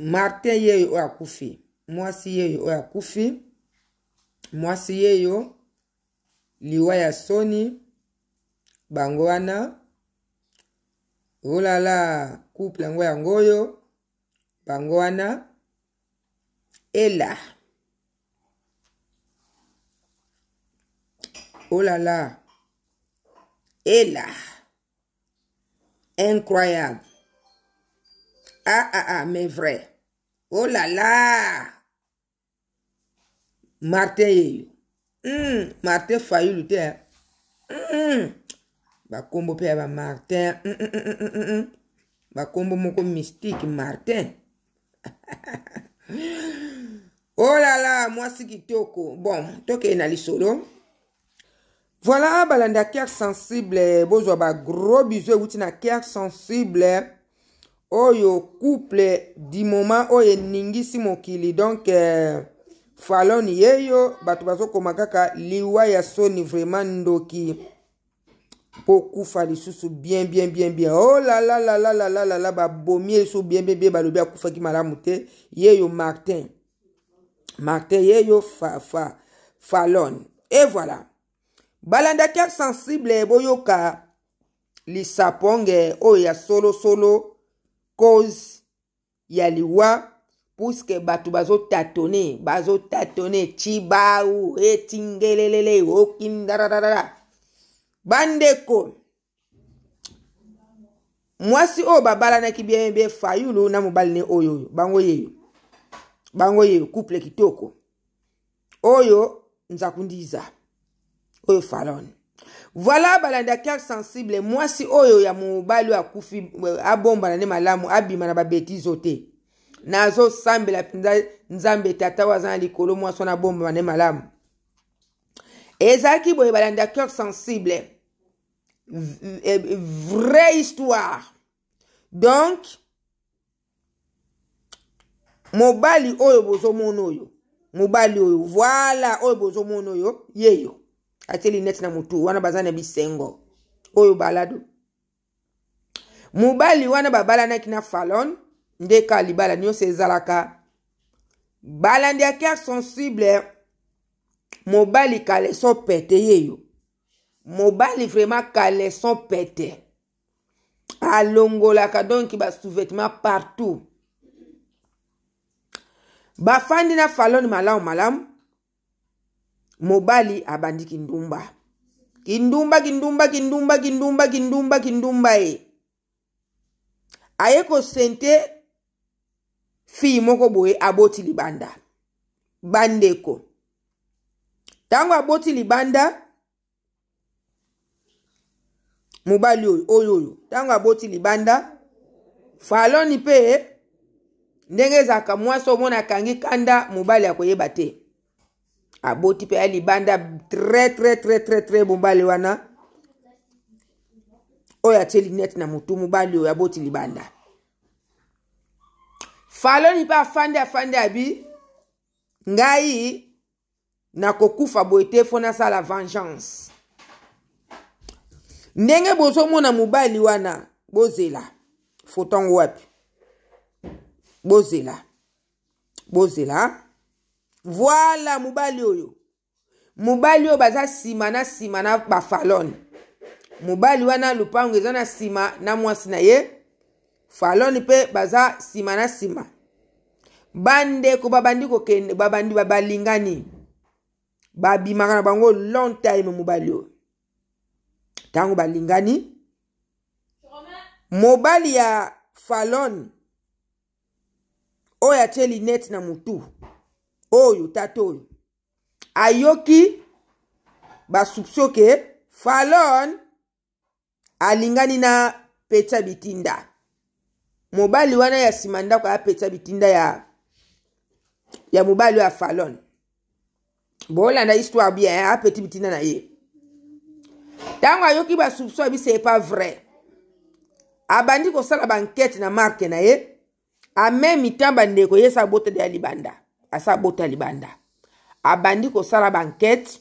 Martin ye yo akufi mwasi ye yo akufi mwasi ye yo liwa ya soni bango wana olala couple yango yango oyo bango wana ela olala ela incroyable ah ah ah mais vrai oh là là martin ye yo mm, martin fayulu te mm, bakombo mpe ya bamartin mm, mm, mm, mm, mm. Hmm. bakombo moko mystique martin oh là là mwasi kitoko bon tokee na lisolo voilà balandakere sensible bozwa bagros bizo euti na kere sensible oyo couple dimoma oyo eningisi mokili donk eh, faloni yeyo bato bazokoma kaka liwa ya soni vraiment ndoki mpo kufa lisusu bien bien bien bien o oh lalalalalalalalala babomi ye lisusu bien bien bien balobi akufaki malamu te yeyo martin martin yeyo fa, fa, falon e voilà balandaki sensible boyoka lisaponge oyo ya solosolo solo, solo cause ya liwa puiske bato bazotatone bazotatone cibau etingelelele okindaradarara bandeko mwasi oyo babalanaki biebe fayulu na mobali ne oyo oyo bango yeyo bango yeyo couple kitoko oyo nzakundiza oyo falone voilà balandakere sensible mwasi oyo ya mobali akufi euh, abombana nde malamu abima na babetizo te nazosambela mpenza nzambe tata oyo aza na likolo mwasi wana abombama nde malamu ezalaki boye balandakere sensible vraie histoire donc mobali oyo bozomona oyo mobali oyo voilà oyo bozomona oyo yeyo atie linete na motu wana baza na bisengo oyo balado mobali wana babalanaki na falon nde ka libala nyonso ezalaka balandi ya cœur sensible mobali kaleson pete ye yo mobali vraiment kaleson pete alongolaka donki basouvetement partout bafandi na faloni malamu malamu mobali abandi kindumba kindumba kindumba kindumba kindumba kindumba kindumba ye aye kosente fille moko boye aboti libanda bandeko ntango aboti libanda mobali oyo oyo oyo ntango aboti libanda faloni mpe ndenge ezalaka mwasi omona akangi kanda mobali akoyeba te aboti mpe ya libanda tre tre tre tre tre mobali wana oyo atie linete na motu mobali oyo aboti libanda faloni mpe afandi afandi abi ngai nakokufa boye te mpo nasala vengeance ndenge bozomona mobali wana bozela fotongo wapi bozela bozela voila mobali oyo mobali oyo baza nsima na nsima na bafalone mobali wana lopango eza na nsima na mwasi na ye falone mpe baza nsima na nsima bandeko babandi kokende babandi balingani babimaka na bango long time mobali oyo ntango balingani mobali ya falone oyo atie linete na motu oyo tata oyo ayoki basupsio ke falon alingani na pecha bitinda mobali wana ya nsima ndako apecha bitinda ya ya mobali oyo ya falon bolanda histoire bien apeti bitinda na ye ntango ayoki basupsio abiso epa vrai abandi kosala bankete na marke na ye amemi ntan bandeko yesa botode ya libanda asa abota libanda abandi kosala bankete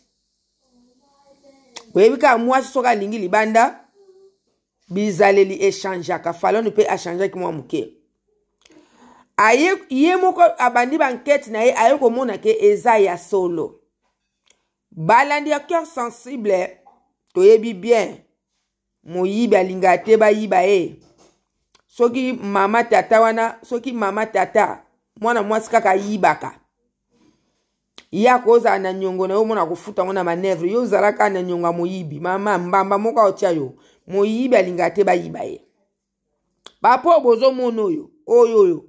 oyebi kaka mwasi soki alingi libanda bizaleli echangeaka falone mpe achangeaki mwa moke aye ye moko abandi bankete na ye aye komona ke eza ya solo balandi ya cœur sensible toyebi bien moyibi alingaka te bayiba ye soki mama tata wana soki mama tata mwana mwasi kaka ayibaka ye akozala na niongo na yo mona kofuta ngo na manevre yo ozala kaka na niongo ya moyibi mama mbamba moko aotya yo moyibi alingaka te bayiba ye bapo bozomona oyo oyo oyo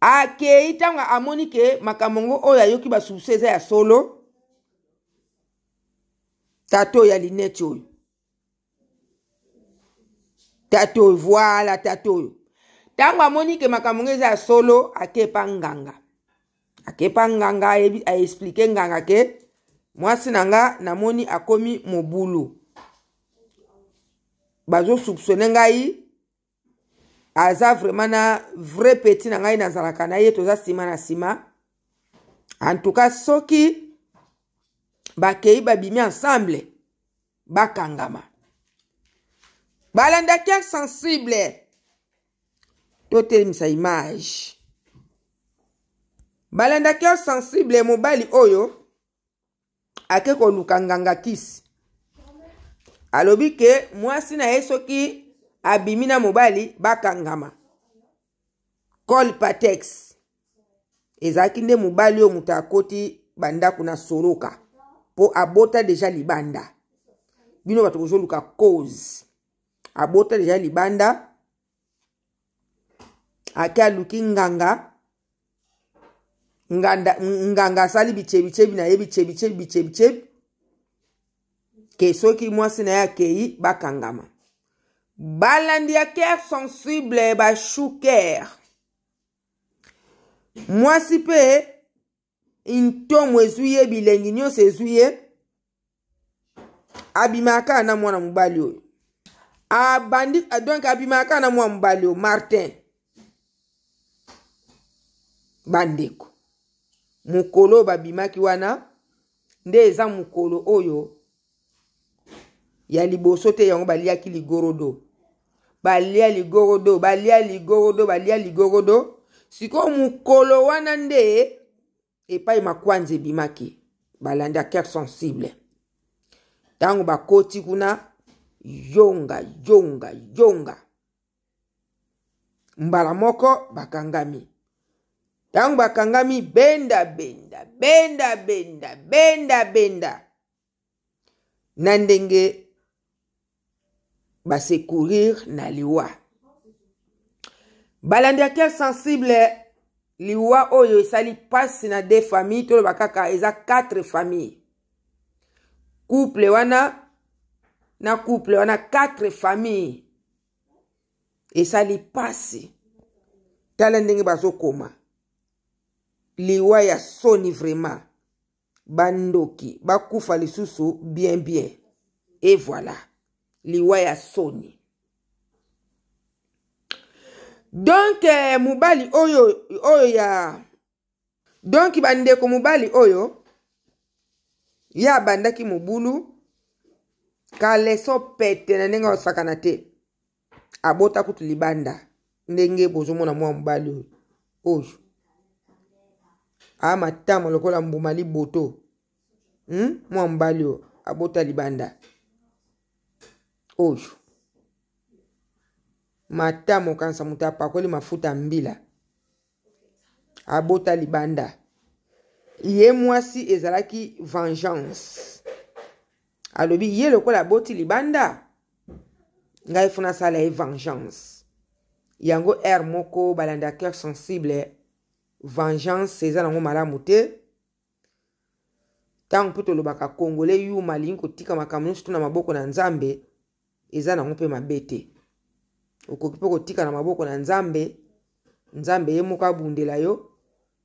akei ntango amoni ke makambo ngo oyo ayoki basukse eza ya solo tato oyo ya linete oyo tato oyo voila tato oyo ntango amoni ke makambo ngo eza ya solo akepa nganga akepa nganga aexplike nganga ke mwasi na nga namoni akomi mobulu bazosupsone ngai aza vraiment na vrai peti na ngai nazalaka na ye toza nsima na nsima antuka soki bakei babimi ensemble bakangama balanda ker sensible totelemisa image balandaki oyo sensible mobali oyo ake koluka nganga kisi alobi ke mwasi na ye soki abimi na mobali bakangama col patex ezalaki nde mobali oyo moto akoti bandako na soloka mpo abota deja libanda bino bato kozoluka cause abota deja libanda ake aluki nganga nganda, nganga asali bichebichebi na ye bichebichebi bichebichebi ke soki mwasi na ye akei bakangama balandi ya kere sensible bashu kere mwasi mpe ntomo ezwi ye bilengi nyonso ezwi ye abimaka kaka na mwana mobali oyo abandi donk abimaka kaka na mwana mobali oyo martin bandeko mokolo oyo babimaki wana nde eza mokolo oyo ya liboso te yango baliaki ligorodo balia ligorodo balia ligorodo balia ligorodo sikoyo mokolo wana nde epai makwanza ebimaki balandi acœur sensible ntango bakoti kuna yonga yonga yonga mbala moko bakangami ntango bakangami bendabenda bendabenda bendabenda na ndenge basecourir na liwa balandi ya cœur sensible liwa oyo esali mpasi na de famille toloba kaka eza quatre famille couple wana na couple wana quatre famille esali mpasi tala ndenge bazokoma liwa ya soni vraiment bandoki bakufa lisusu bien bien e voilà liwa ya soni donk eh, mobali oyo oyo ya donk bandeko mobali oyo ye abandaki mobulu kaleso pete na ndenge basakana te abota kutu libanda ndenge bozomona mwa mobali oyo aa matamo lokola mbuma liboto hmm? mwa mobali oyo abota libanda oyo matamo kanisa moto apakoli mafuta mbila abota libanda ye mwasi ezalaki vengeance alobi ye lokola aboti libanda ngai funa asala ye vengeance yango aire moko balanda cœur sensible vengeance eza nango malamu te ntango mpe tolobaka kongole yuma alingi kotika makambo nyonso to na maboko na nzambe eza nango mpe mabe te okoki mpe kotika na maboko na nzambe nzambe ye moko abundela yo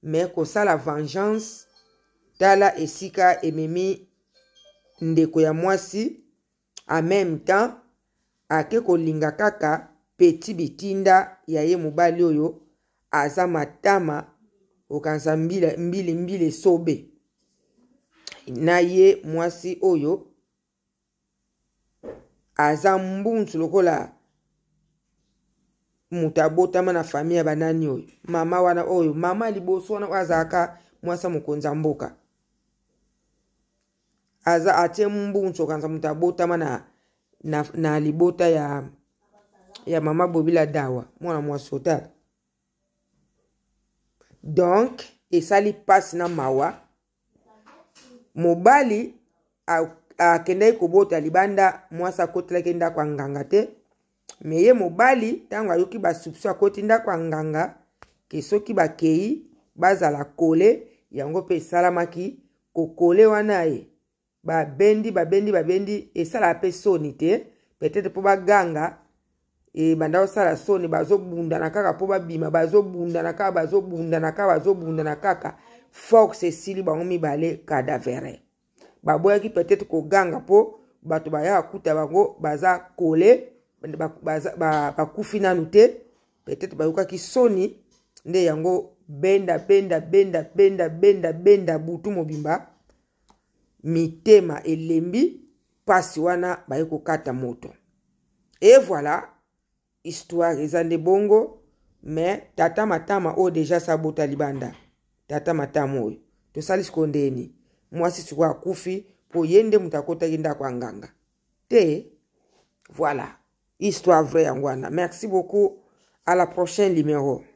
me kosala vengeance tala esika ememi ndeko ya mwasi en même temps ake kolinga kaka peti bitinda ya ye mobali oyo aza matama okanisa mbili mbili esobe na ye mwasi oyo aza mbunzu lokola moto abotama na fami ya banani oyo mama wana oyo mama liboso wana oyo azalaka mwasi mokonzi ya mboka aza atie mbunzu okanisa moto abotama na, na, na libota ya, ya mama bobila dawa mwana mwasi otala donk esali mpasi na mawa mobali akendaki kobota libanda mwasi akotelaki ndako ya nganga te me ye mobali ntango ayoki basupiso akoti ndako ya nganga ke soki bakei bazala kole yango mpe esalamaki kokole wana ye babendi babendi babendi esalaka mpe soni te peut-être mpo baganga ebanda kosala soni bazobundana kaka mpo babima bazobundana kaka bazobundana kaka bazobundana kaka force esili bango mibale kadaverin baboyaki peut-être koganga mpo bato bayaka kuta bango baza kole bakufi nanu te peut-être bayokaki soni nde yango benda benda benda benda benda benda butu mobimba mitema elembi mpasi wana baye kokata moto e voilà histoire eza nde bongo me tata matama oyo deja asabota libanda tata matama oyo tosalisiko ndeni mwasi sikoyo akufi mpo ye nde moto akotaki ndako ya nganga te voilà histoire vrai yango wana merci beaucoup à la prochaine numéro